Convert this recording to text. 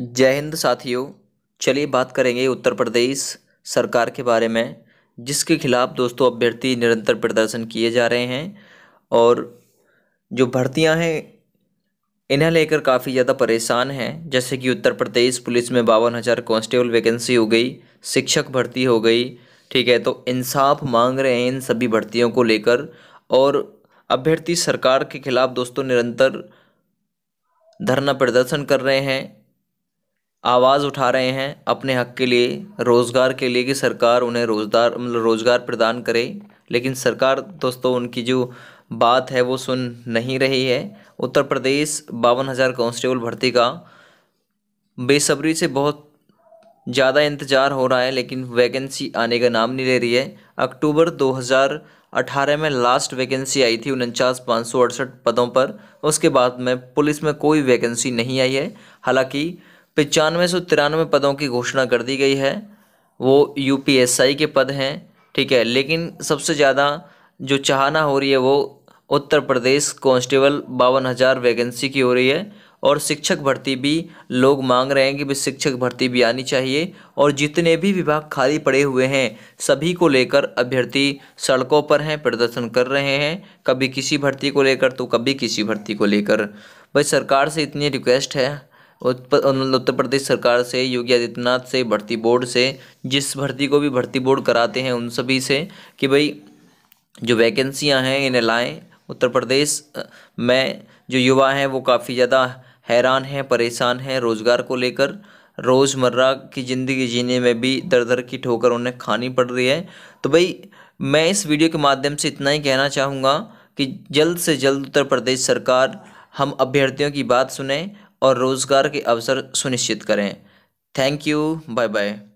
जय हिंद साथियों चलिए बात करेंगे उत्तर प्रदेश सरकार के बारे में जिसके खिलाफ दोस्तों अभ्यर्थी निरंतर प्रदर्शन किए जा रहे हैं और जो भर्तियां हैं इन्हें लेकर काफ़ी ज़्यादा परेशान हैं जैसे कि उत्तर प्रदेश पुलिस में बावन हज़ार कॉन्स्टेबल वैकेंसी हो गई शिक्षक भर्ती हो गई ठीक है तो इंसाफ मांग रहे हैं इन सभी भर्तियों को लेकर और अभ्यर्थी सरकार के खिलाफ दोस्तों निरंतर धरना प्रदर्शन कर रहे हैं आवाज़ उठा रहे हैं अपने हक़ के लिए रोज़गार के लिए कि सरकार उन्हें रोज़गार मतलब रोज़गार प्रदान करे लेकिन सरकार दोस्तों उनकी जो बात है वो सुन नहीं रही है उत्तर प्रदेश बावन हज़ार कॉन्स्टेबल भर्ती का बेसब्री से बहुत ज़्यादा इंतज़ार हो रहा है लेकिन वैकेंसी आने का नाम नहीं ले रही है अक्टूबर 2018 में लास्ट वैकेंसी आई थी उनचास पाँच सौ अड़सठ पदों पर उसके बाद में पुलिस में कोई वैकेंसी नहीं आई है हालांकि पचानवे सौ तिरानवे पदों की घोषणा कर दी गई है वो यूपीएसआई के पद हैं ठीक है लेकिन सबसे ज़्यादा जो चाहना हो रही है वो उत्तर प्रदेश कांस्टेबल बावन हज़ार वैकेंसी की हो रही है और शिक्षक भर्ती भी लोग मांग रहे हैं कि भी शिक्षक भर्ती भी आनी चाहिए और जितने भी विभाग खाली पड़े हुए हैं सभी को लेकर अभ्यर्थी सड़कों पर हैं प्रदर्शन कर रहे हैं कभी किसी भर्ती को लेकर तो कभी किसी भर्ती को लेकर भाई सरकार से इतनी रिक्वेस्ट है उत्तर प्रदेश सरकार से योगी आदित्यनाथ से भर्ती बोर्ड से जिस भर्ती को भी भर्ती बोर्ड कराते हैं उन सभी से कि भाई जो वैकेंसियां हैं इन्हें लाएँ उत्तर प्रदेश में जो युवा हैं वो काफ़ी ज़्यादा हैरान हैं परेशान हैं रोज़गार को लेकर रोज़मर्रा की ज़िंदगी जीने में भी दर दर की ठोकर उन्हें खानी पड़ रही है तो भाई मैं इस वीडियो के माध्यम से इतना ही कहना चाहूँगा कि जल्द से जल्द उत्तर प्रदेश सरकार हम अभ्यर्थियों की बात सुने और रोज़गार के अवसर सुनिश्चित करें थैंक यू बाय बाय